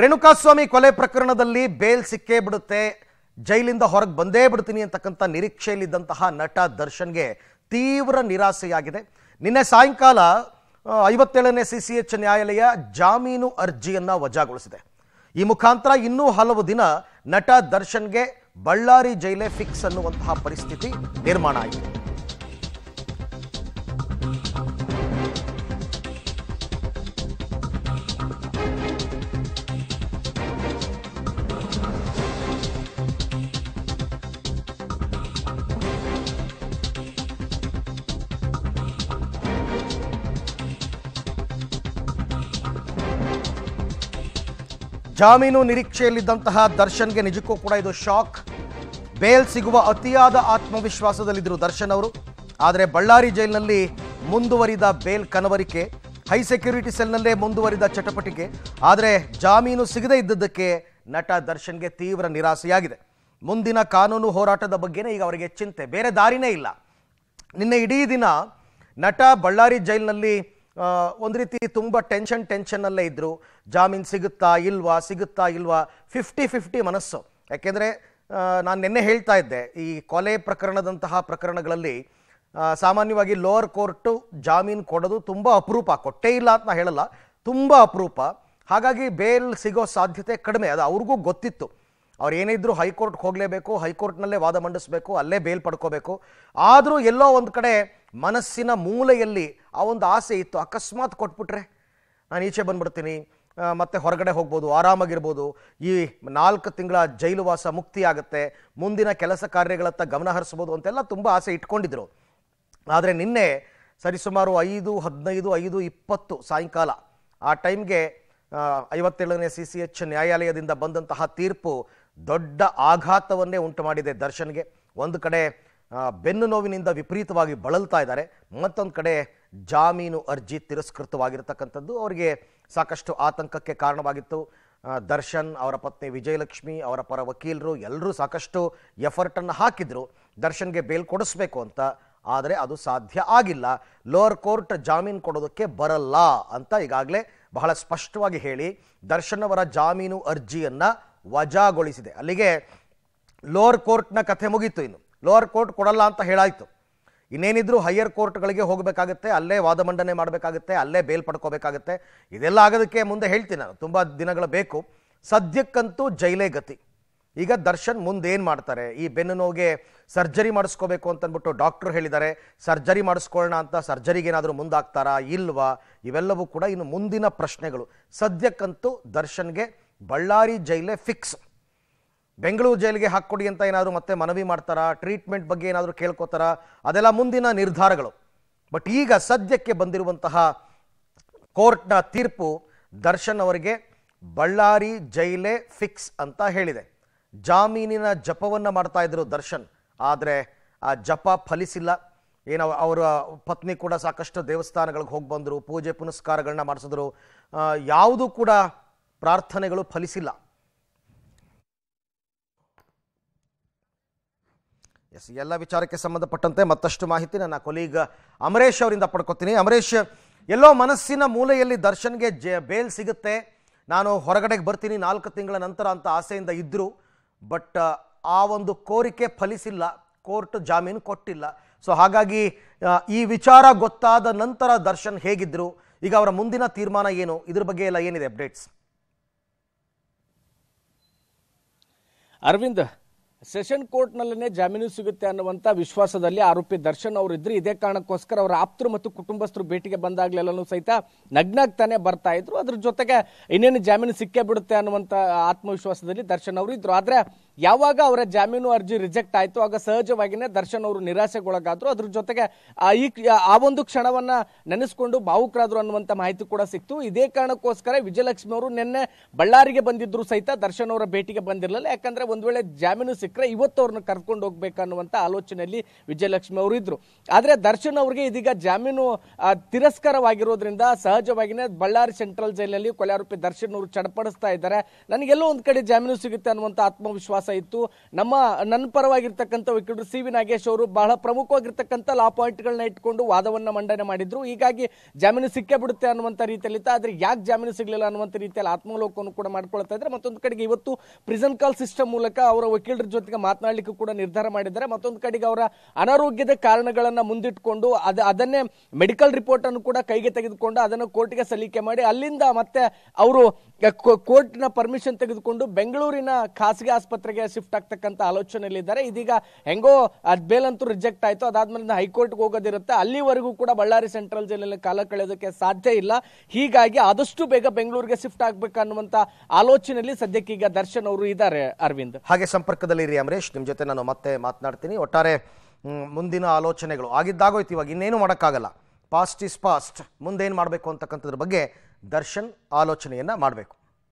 ರೇಣುಕಾಸ್ವಾಮಿ ಕೊಲೆ ಪ್ರಕರಣದಲ್ಲಿ ಬೇಲ್ ಸಿಕ್ಕೇ ಬಿಡುತ್ತೆ ಜೈಲಿಂದ ಹೊರಗೆ ಬಂದೇ ಬಿಡ್ತೀನಿ ಅಂತಕ್ಕಂಥ ನಿರೀಕ್ಷೆಯಲ್ಲಿದ್ದಂತಹ ನಟ ದರ್ಶನ್ಗೆ ತೀವ್ರ ನಿರಾಸೆಯಾಗಿದೆ ನಿನ್ನೆ ಸಾಯಂಕಾಲ ಐವತ್ತೇಳನೇ ಸಿ ಸಿ ಎಚ್ ನ್ಯಾಯಾಲಯ ಜಾಮೀನು ಅರ್ಜಿಯನ್ನು ವಜಾಗೊಳಿಸಿದೆ ಈ ಮುಖಾಂತರ ಇನ್ನೂ ಹಲವು ದಿನ ನಟ ದರ್ಶನ್ಗೆ ಬಳ್ಳಾರಿ ಜೈಲೇ ಫಿಕ್ಸ್ ಅನ್ನುವಂತಹ ಪರಿಸ್ಥಿತಿ ನಿರ್ಮಾಣ ಆಗಿದೆ ಜಾಮೀನು ನಿರೀಕ್ಷೆಯಲ್ಲಿದ್ದಂತಹ ದರ್ಶನ್ಗೆ ನಿಜಕ್ಕೂ ಕೂಡ ಇದು ಶಾಕ್ ಬೇಲ್ ಸಿಗುವ ಅತಿಯಾದ ಆತ್ಮವಿಶ್ವಾಸದಲ್ಲಿದ್ದರು ದರ್ಶನ್ ಅವರು ಆದರೆ ಬಳ್ಳಾರಿ ಜೈಲಿನಲ್ಲಿ ಮುಂದುವರಿದ ಬೇಲ್ ಕನವರಿಕೆ ಹೈ ಸೆಕ್ಯೂರಿಟಿ ಸೆಲ್ನಲ್ಲೇ ಮುಂದುವರಿದ ಚಟಪಟಿಕೆ ಆದರೆ ಜಾಮೀನು ಸಿಗದೇ ಇದ್ದದ್ದಕ್ಕೆ ನಟ ದರ್ಶನ್ಗೆ ತೀವ್ರ ನಿರಾಸೆಯಾಗಿದೆ ಮುಂದಿನ ಕಾನೂನು ಹೋರಾಟದ ಬಗ್ಗೆನೇ ಈಗ ಅವರಿಗೆ ಚಿಂತೆ ಬೇರೆ ದಾರಿನೇ ಇಲ್ಲ ನಿನ್ನೆ ಇಡೀ ದಿನ ನಟ ಬಳ್ಳಾರಿ ಜೈಲಿನಲ್ಲಿ ಒಂದು ರೀತಿ ತುಂಬ ಟೆನ್ಷನ್ ಟೆನ್ಷನ್ನಲ್ಲೇ ಇದ್ದರು ಜಾಮೀನು ಸಿಗುತ್ತಾ ಇಲ್ವಾ ಸಿಗುತ್ತಾ ಇಲ್ವಾ ಫಿಫ್ಟಿ ಫಿಫ್ಟಿ ಮನಸ್ಸು ಯಾಕೆಂದರೆ ನಾನು ನಿನ್ನೆ ಹೇಳ್ತಾ ಇದ್ದೆ ಈ ಕೊಲೆ ಪ್ರಕರಣದಂತಹ ಪ್ರಕರಣಗಳಲ್ಲಿ ಸಾಮಾನ್ಯವಾಗಿ ಲೋವರ್ ಕೋರ್ಟು ಜಾಮೀನು ಕೊಡೋದು ತುಂಬ ಅಪರೂಪ ಕೊಟ್ಟೇ ಇಲ್ಲ ಅಂತ ನಾನು ಹೇಳಲ್ಲ ತುಂಬ ಅಪರೂಪ ಹಾಗಾಗಿ ಬೇಲ್ ಸಿಗೋ ಸಾಧ್ಯತೆ ಕಡಿಮೆ ಅದು ಅವ್ರಿಗೂ ಗೊತ್ತಿತ್ತು ಅವ್ರು ಏನೇ ಇದ್ರು ಹೈಕೋರ್ಟ್ಗೆ ಹೋಗಲೇಬೇಕು ಹೈಕೋರ್ಟ್ನಲ್ಲೇ ವಾದ ಮಂಡಿಸ್ಬೇಕು ಅಲ್ಲೇ ಬೇಲ್ ಪಡ್ಕೋಬೇಕು ಆದರೂ ಎಲ್ಲೋ ಒಂದು ಕಡೆ ಮನಸ್ಸಿನ ಮೂಲೆಯಲ್ಲಿ ಆ ಒಂದು ಆಸೆ ಇತ್ತು ಅಕಸ್ಮಾತ್ ಕೊಟ್ಬಿಟ್ರೆ ನಾನು ಈಚೆ ಬಂದ್ಬಿಡ್ತೀನಿ ಮತ್ತೆ ಹೊರಗಡೆ ಹೋಗ್ಬೋದು ಆರಾಮಾಗಿರ್ಬೋದು ಈ ನಾಲ್ಕು ತಿಂಗಳ ಜೈಲುವಾಸ ಮುಕ್ತಿ ಆಗುತ್ತೆ ಮುಂದಿನ ಕೆಲಸ ಕಾರ್ಯಗಳತ್ತ ಗಮನ ಹರಿಸ್ಬೋದು ಅಂತೆಲ್ಲ ತುಂಬ ಆಸೆ ಇಟ್ಕೊಂಡಿದ್ರು ಆದರೆ ನಿನ್ನೆ ಸರಿಸುಮಾರು ಐದು ಹದಿನೈದು ಐದು ಇಪ್ಪತ್ತು ಸಾಯಂಕಾಲ ಆ ಟೈಮ್ಗೆ ಐವತ್ತೇಳನೇ ಸಿ ಸಿ ಎಚ್ ನ್ಯಾಯಾಲಯದಿಂದ ಬಂದಂತಹ ತೀರ್ಪು ದೊಡ್ಡ ಆಘಾತವನ್ನೇ ಉಂಟು ಮಾಡಿದೆ ದರ್ಶನ್ಗೆ ಒಂದು ಕಡೆ ಬೆನ್ನು ನೋವಿನಿಂದ ವಿಪರೀತವಾಗಿ ಬಳಲ್ತಾ ಇದ್ದಾರೆ ಮತ್ತೊಂದು ಕಡೆ ಜಾಮೀನು ಅರ್ಜಿ ತಿರಸ್ಕೃತವಾಗಿರತಕ್ಕಂಥದ್ದು ಅವರಿಗೆ ಸಾಕಷ್ಟು ಆತಂಕಕ್ಕೆ ಕಾರಣವಾಗಿತ್ತು ದರ್ಶನ್ ಅವರ ಪತ್ನಿ ವಿಜಯಲಕ್ಷ್ಮಿ ಅವರ ಪರ ವಕೀಲರು ಎಲ್ಲರೂ ಸಾಕಷ್ಟು ಎಫರ್ಟನ್ನು ಹಾಕಿದರು ದರ್ಶನ್ಗೆ ಬೇಲ್ ಕೊಡಿಸ್ಬೇಕು ಅಂತ ಆದರೆ ಅದು ಸಾಧ್ಯ ಆಗಿಲ್ಲ ಲೋವರ್ ಕೋರ್ಟ್ ಜಾಮೀನು ಕೊಡೋದಕ್ಕೆ ಬರಲ್ಲ ಅಂತ ಈಗಾಗಲೇ ಬಹಳ ಸ್ಪಷ್ಟವಾಗಿ ಹೇಳಿ ದರ್ಶನ್ ಅವರ ಜಾಮೀನು ಅರ್ಜಿಯನ್ನು ವಜಾಗೊಳಿಸಿದೆ ಅಲ್ಲಿಗೆ ಲೋವರ್ ಕೋರ್ಟ್ನ ಕಥೆ ಮುಗೀತು ಇನ್ನು ಲೋವರ್ ಕೋರ್ಟ್ ಕೊಡಲ್ಲ ಅಂತ ಹೇಳಾಯಿತು ಇನ್ನೇನಿದ್ರೂ ಹೈಯರ್ ಕೋರ್ಟ್ಗಳಿಗೆ ಹೋಗಬೇಕಾಗುತ್ತೆ ಅಲ್ಲೇ ವಾದ ಮಂಡನೆ ಮಾಡಬೇಕಾಗುತ್ತೆ ಅಲ್ಲೇ ಬೇಲ್ ಪಡ್ಕೋಬೇಕಾಗತ್ತೆ ಇದೆಲ್ಲ ಆಗೋದಕ್ಕೆ ಮುಂದೆ ಹೇಳ್ತೀನಿ ನಾನು ತುಂಬ ದಿನಗಳು ಬೇಕು ಸದ್ಯಕ್ಕಂತೂ ಜೈಲೇ ಗತಿ ಈಗ ದರ್ಶನ್ ಮುಂದೇನು ಮಾಡ್ತಾರೆ ಈ ಬೆನ್ನು ನೋವಿಗೆ ಸರ್ಜರಿ ಮಾಡಿಸ್ಕೋಬೇಕು ಅಂತನ್ಬಿಟ್ಟು ಡಾಕ್ಟ್ರು ಹೇಳಿದ್ದಾರೆ ಸರ್ಜರಿ ಮಾಡಿಸ್ಕೊಳ್ಳೋಣ ಅಂತ ಸರ್ಜರಿಗೆ ಏನಾದರೂ ಮುಂದಾಗ್ತಾರಾ ಇಲ್ವಾ ಇವೆಲ್ಲವೂ ಕೂಡ ಇನ್ನು ಮುಂದಿನ ಪ್ರಶ್ನೆಗಳು ಸದ್ಯಕ್ಕಂತೂ ದರ್ಶನ್ಗೆ ಬಳ್ಳಾರಿ ಜೈಲೇ ಫಿಕ್ಸ್ ಬೆಂಗಳೂರು ಜೈಲಿಗೆ ಹಾಕ್ಕೊಡಿ ಅಂತ ಏನಾದರೂ ಮತ್ತೆ ಮನವಿ ಮಾಡ್ತಾರಾ ಟ್ರೀಟ್ಮೆಂಟ್ ಬಗ್ಗೆ ಏನಾದರೂ ಕೇಳ್ಕೋತಾರಾ ಅದೆಲ್ಲ ಮುಂದಿನ ನಿರ್ಧಾರಗಳು ಬಟ್ ಈಗ ಸದ್ಯಕ್ಕೆ ಬಂದಿರುವಂತಹ ಕೋರ್ಟ್ನ ತೀರ್ಪು ದರ್ಶನ್ ಅವರಿಗೆ ಬಳ್ಳಾರಿ ಜೈಲೇ ಫಿಕ್ಸ್ ಅಂತ ಹೇಳಿದೆ ಜಾಮೀನಿನ ಜಪವನ್ನು ಮಾಡ್ತಾ ಇದ್ರು ದರ್ಶನ್ ಆದರೆ ಆ ಜಪ ಫಲಿಸಿಲ್ಲ ಏನೋ ಅವರ ಪತ್ನಿ ಕೂಡ ಸಾಕಷ್ಟು ದೇವಸ್ಥಾನಗಳಿಗೆ ಹೋಗಿ ಬಂದರು ಪೂಜೆ ಪುನಸ್ಕಾರಗಳನ್ನ ಮಾಡಿಸಿದ್ರು ಯಾವುದೂ ಕೂಡ ಪ್ರಾರ್ಥನೆಗಳು ಫಲಿಸಿಲ್ಲ ಎಸ್ ಎಲ್ಲ ವಿಚಾರಕ್ಕೆ ಸಂಬಂಧಪಟ್ಟಂತೆ ಮತ್ತಷ್ಟು ಮಾಹಿತಿ ನನ್ನ ಕೊಲೀಗ್ ಅಮರೇಶ್ ಅವರಿಂದ ಪಡ್ಕೊತೀನಿ ಅಮರೇಶ್ ಎಲ್ಲೋ ಮನಸ್ಸಿನ ಮೂಲೆಯಲ್ಲಿ ದರ್ಶನ್ಗೆ ಜ ಬೇಲ್ ಸಿಗುತ್ತೆ ನಾನು ಹೊರಗಡೆಗೆ ಬರ್ತೀನಿ ನಾಲ್ಕು ತಿಂಗಳ ನಂತರ ಅಂತ ಆಸೆಯಿಂದ ಇದ್ದರು ಬಟ್ ಆ ಒಂದು ಕೋರಿಕೆ ಫಲಿಸಿಲ್ಲ ಕೋರ್ಟ್ ಜಾಮೀನು ಕೊಟ್ಟಿಲ್ಲ ಸೊ ಹಾಗಾಗಿ ಈ ವಿಚಾರ ಗೊತ್ತಾದ ನಂತರ ದರ್ಶನ್ ಹೇಗಿದ್ರು ಈಗ ಅವರ ಮುಂದಿನ ತೀರ್ಮಾನ ಏನು ಇದ್ರ ಬಗ್ಗೆ ಎಲ್ಲ ಏನಿದೆ ಅಪ್ಡೇಟ್ಸ್ ಅರವಿಂದ್ ಸೆಷನ್ ಕೋರ್ಟ್ನಲ್ಲೇ ಜಾಮೀನು ಸಿಗುತ್ತೆ ಅನ್ನುವಂಥ ವಿಶ್ವಾಸದಲ್ಲಿ ಆರೋಪಿ ದರ್ಶನ್ ಅವರು ಇದ್ರು ಇದೇ ಕಾರಣಕ್ಕೋಸ್ಕರ ಅವರ ಆಪ್ತರು ಮತ್ತು ಕುಟುಂಬಸ್ಥರು ಭೇಟಿಗೆ ಬಂದಾಗಲೆಲ್ಲೂ ಸಹಿತ ನಗ್ನಾಗ್ತಾನೆ ಬರ್ತಾ ಇದ್ರು ಅದ್ರ ಜೊತೆಗೆ ಇನ್ನೇನು ಜಾಮೀನು ಸಿಕ್ಕೇ ಬಿಡುತ್ತೆ ಅನ್ನುವಂಥ ಆತ್ಮವಿಶ್ವಾಸದಲ್ಲಿ ದರ್ಶನ್ ಅವರು ಇದ್ರು ಆದರೆ ಯಾವಾಗ ಅವರ ಜಾಮೀನು ಅರ್ಜಿ ರಿಜೆಕ್ಟ್ ಆಯಿತು ಆಗ ಸಹಜವಾಗಿನೇ ದರ್ಶನ್ ಅವರು ನಿರಾಸೆಗೊಳಗಾದ್ರು ಅದ್ರ ಜೊತೆಗೆ ಈ ಆ ಒಂದು ಕ್ಷಣವನ್ನ ನೆನೆಸ್ಕೊಂಡು ಭಾವುಕರಾದ್ರು ಅನ್ನುವಂಥ ಮಾಹಿತಿ ಕೂಡ ಸಿಕ್ತು ಇದೇ ಕಾರಣಕ್ಕೋಸ್ಕರ ವಿಜಯಲಕ್ಷ್ಮಿ ಅವರು ನಿನ್ನೆ ಬಳ್ಳಾರಿಗೆ ಬಂದಿದ್ರು ಸಹಿತ ದರ್ಶನ್ ಅವರ ಭೇಟಿಗೆ ಬಂದಿರಲಿಲ್ಲ ಯಾಕಂದ್ರೆ ಒಂದು ವೇಳೆ ಜಾಮೀನು ಸಿಕ್ಕರೆ ಇವತ್ತು ಅವ್ರನ್ನ ಕರ್ಕೊಂಡು ಹೋಗ್ಬೇಕನ್ನುವಂಥ ಆಲೋಚನೆಯಲ್ಲಿ ವಿಜಯಲಕ್ಷ್ಮಿ ಅವರು ಇದ್ರು ಆದರೆ ದರ್ಶನ್ ಅವರಿಗೆ ಇದೀಗ ಜಾಮೀನು ತಿರಸ್ಕಾರವಾಗಿರೋದ್ರಿಂದ ಸಹಜವಾಗಿನೇ ಬಳ್ಳಾರಿ ಸೆಂಟ್ರಲ್ ಜೈಲಲ್ಲಿ ಕೊಲೆ ದರ್ಶನ್ ಅವರು ಚಡಪಡಿಸ್ತಾ ಇದ್ದಾರೆ ನನಗೆಲ್ಲೋ ಒಂದು ಕಡೆ ಜಾಮೀನು ಸಿಗುತ್ತೆ ಅನ್ನುವಂಥ ಆತ್ಮವಿಶ್ವಾಸ ಪ್ರವಾಸ ಇತ್ತು ನಮ್ಮ ನನ್ನ ಪರವಾಗಿರ್ತಕ್ಕಂಥ ವಕೀಲರು ಸಿ ವಿ ನಾಗೇಶ್ ಅವರು ಬಹಳ ಪ್ರಮುಖವಾಗಿರ್ತಕ್ಕಂಥ ಲಾ ಪಾಯಿಂಟ್ಗಳನ್ನ ಇಟ್ಕೊಂಡು ವಾದವನ್ನು ಮಂಡನೆ ಮಾಡಿದ್ರು ಹೀಗಾಗಿ ಜಾಮೀನು ಸಿಕ್ಕೇ ಬಿಡುತ್ತೆ ಅನ್ನುವಂಥ ರೀತಿಯಲ್ಲಿ ಆದರೆ ಯಾಕೆ ಜಾಮೀನು ಸಿಗಲಿಲ್ಲ ಅನ್ನುವಂಥ ರೀತಿಯಲ್ಲಿ ಆತ್ಮಲೋಕವನ್ನು ಕೂಡ ಮಾಡ್ಕೊಳ್ತಾ ಇದ್ದಾರೆ ಮತ್ತೊಂದು ಕಡೆಗೆ ಇವತ್ತು ಪ್ರಿಸನ್ ಕಾಲ್ ಸಿಸ್ಟಮ್ ಮೂಲಕ ಅವರ ವಕೀಲರ ಜೊತೆಗೆ ಮಾತನಾಡಲಿಕ್ಕೂ ಕೂಡ ನಿರ್ಧಾರ ಮಾಡಿದ್ದಾರೆ ಮತ್ತೊಂದು ಕಡೆಗೆ ಅವರ ಅನಾರೋಗ್ಯದ ಕಾರಣಗಳನ್ನು ಮುಂದಿಟ್ಕೊಂಡು ಅದ ಅದನ್ನೇ ಮೆಡಿಕಲ್ ರಿಪೋರ್ಟ್ ಅನ್ನು ಕೂಡ ಕೈಗೆ ತೆಗೆದುಕೊಂಡು ಅದನ್ನು ಕೋರ್ಟ್ಗೆ ಸಲ್ಲಿಕೆ ಮಾಡಿ ಅಲ್ಲಿಂದ ಮತ್ತೆ ಅವರು ಕೋರ್ಟ್ನ ಪರ್ಮಿಷನ್ ತೆಗೆದುಕೊಂಡು ಬೆಂಗಳೂರಿನ ಖಾಸಗಿ ಆಸ್ಪತ್ರೆ ಶಿಫ್ಟ್ ಆಗ್ತಕ್ಕಂಥ ಆಲೋಚನೆಯಲ್ಲಿದ್ದಾರೆ ಇದೀಗ ಹೆಂಗೋ ಅದ್ ಬೇಲ್ ಅಂತೂ ರಿಜೆಕ್ಟ್ ಆಯ್ತು ಅದಾದ್ಮೇಲೆ ಹೈಕೋರ್ಟ್ಗೆ ಹೋಗೋದಿರುತ್ತೆ ಅಲ್ಲಿವರೆಗೂ ಕೂಡ ಬಳ್ಳಾರಿ ಸೆಂಟ್ರಲ್ ಜೈಲಲ್ಲಿ ಕಾಲ ಕಳೆಯೋದಕ್ಕೆ ಸಾಧ್ಯ ಇಲ್ಲ ಹೀಗಾಗಿ ಆದಷ್ಟು ಬೇಗ ಬೆಂಗಳೂರಿಗೆ ಶಿಫ್ಟ್ ಅನ್ನುವಂತ ಆಲೋಚನೆಯಲ್ಲಿ ಸದ್ಯಕ್ಕೆ ಈಗ ದರ್ಶನ್ ಅವರು ಇದ್ದಾರೆ ಅರವಿಂದ್ ಹಾಗೆ ಸಂಪರ್ಕದಲ್ಲಿರಿ ಅಮರೇಶ್ ನಿಮ್ಮ ಜೊತೆ ನಾನು ಮತ್ತೆ ಮಾತನಾಡ್ತೀನಿ ಒಟ್ಟಾರೆ ಮುಂದಿನ ಆಲೋಚನೆಗಳು ಆಗಿದ್ದಾಗೋಯ್ತು ಇವಾಗ ಇನ್ನೇನು ಮಾಡೋಕ್ಕಾಗಲ್ಲ ಪಾಸ್ಟ್ ಇಸ್ ಪಾಸ್ಟ್ ಮುಂದೇನು ಮಾಡಬೇಕು ಅಂತಕ್ಕಂಥದ್ರ ಬಗ್ಗೆ ದರ್ಶನ್ ಆಲೋಚನೆಯನ್ನು ಮಾಡಬೇಕು